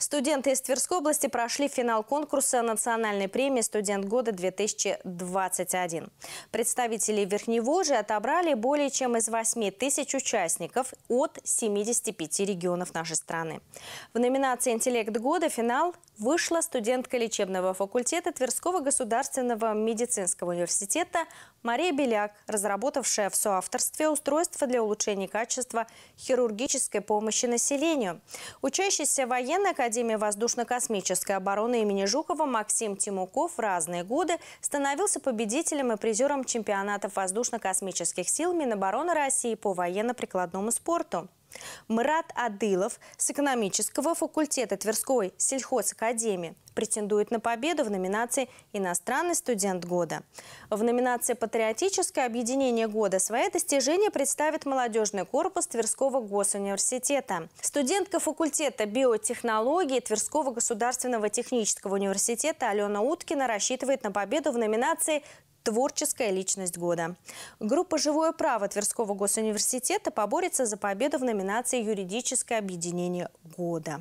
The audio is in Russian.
Студенты из Тверской области прошли финал конкурса национальной премии «Студент года-2021». Представители Верхневолжья отобрали более чем из 8 тысяч участников от 75 регионов нашей страны. В номинации «Интеллект года» финал вышла студентка лечебного факультета Тверского государственного медицинского университета Мария Беляк, разработавшая в соавторстве устройство для улучшения качества хирургической помощи населению. Учащийся военной академии Академии воздушно-космической обороны имени Жукова Максим Тимуков в разные годы становился победителем и призером чемпионатов воздушно-космических сил Минобороны России по военно-прикладному спорту. Мрат Адылов с экономического факультета Тверской сельхозакадемии претендует на победу в номинации «Иностранный студент года». В номинации «Патриотическое объединение года» свои достижения представит молодежный корпус Тверского госуниверситета. Студентка факультета биотехнологии Тверского государственного технического университета Алена Уткина рассчитывает на победу в номинации Творческая личность года. Группа «Живое право» Тверского госуниверситета поборется за победу в номинации «Юридическое объединение года».